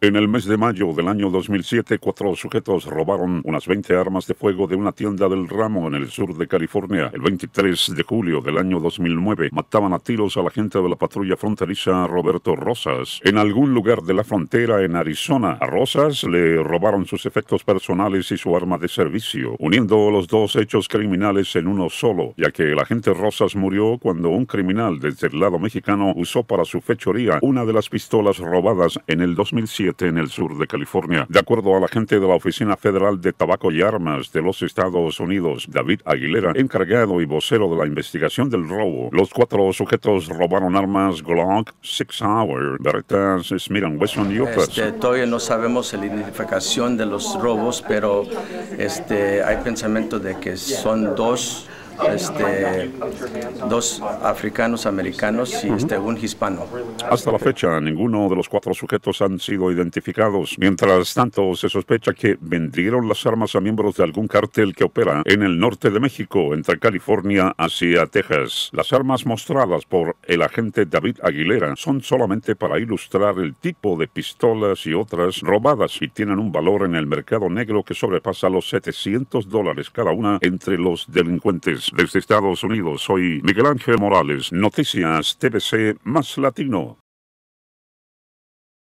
En el mes de mayo del año 2007, cuatro sujetos robaron unas 20 armas de fuego de una tienda del ramo en el sur de California. El 23 de julio del año 2009, mataban a tiros a la gente de la patrulla fronteriza Roberto Rosas. En algún lugar de la frontera en Arizona, a Rosas le robaron sus efectos personales y su arma de servicio, uniendo los dos hechos criminales en uno solo, ya que el agente Rosas murió cuando un criminal desde el lado mexicano usó para su fechoría una de las pistolas robadas en el 2007 en el sur de California. De acuerdo a la gente de la Oficina Federal de Tabaco y Armas de los Estados Unidos, David Aguilera, encargado y vocero de la investigación del robo, los cuatro sujetos robaron armas Glock, Six Hour, Beretta, Smith Wesson y otras. Este, todavía no sabemos la identificación de los robos, pero este, hay pensamiento de que son dos este, dos africanos americanos y este, un hispano. Hasta la fecha, ninguno de los cuatro sujetos han sido identificados. Mientras tanto, se sospecha que vendieron las armas a miembros de algún cártel que opera en el norte de México, entre California hacia Texas. Las armas mostradas por el agente David Aguilera son solamente para ilustrar el tipo de pistolas y otras robadas y tienen un valor en el mercado negro que sobrepasa los 700 dólares cada una entre los delincuentes desde Estados Unidos. Soy Miguel Ángel Morales, Noticias TVC más Latino.